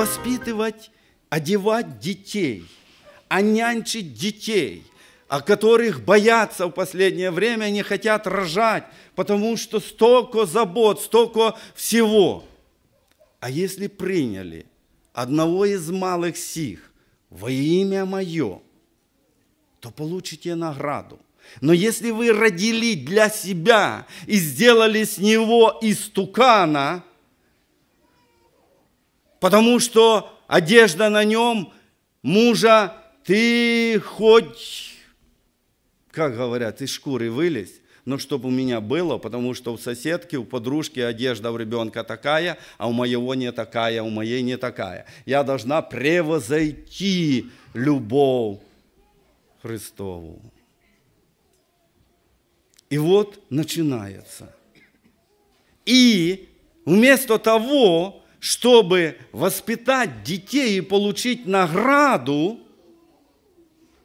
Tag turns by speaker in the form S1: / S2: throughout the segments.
S1: воспитывать, одевать детей, а нянчить детей, о которых боятся в последнее время, не хотят рожать, потому что столько забот, столько всего. А если приняли одного из малых сих во имя мое, то получите награду – но если вы родили для себя и сделали с него истукана, потому что одежда на нем мужа, ты хоть, как говорят, из шкуры вылезь, но чтобы у меня было, потому что у соседки, у подружки одежда у ребенка такая, а у моего не такая, а у моей не такая. Я должна превозойти любовь Христову. И вот начинается. И вместо того, чтобы воспитать детей и получить награду,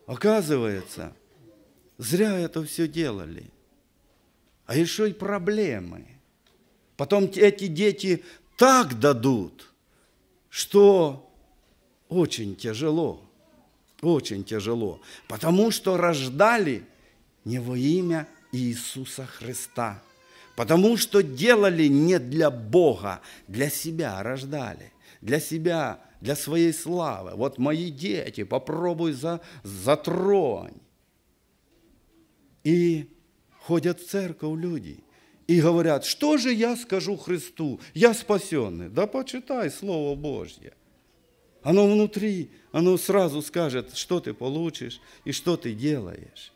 S1: оказывается, зря это все делали. А еще и проблемы. Потом эти дети так дадут, что очень тяжело, очень тяжело, потому что рождали не во имя Иисуса Христа – Потому что делали не для Бога, для себя рождали, для себя, для своей славы. Вот мои дети, попробуй за, затронь. И ходят в церковь люди и говорят, что же я скажу Христу, я спасенный. Да почитай Слово Божье. Оно внутри, оно сразу скажет, что ты получишь и что ты делаешь.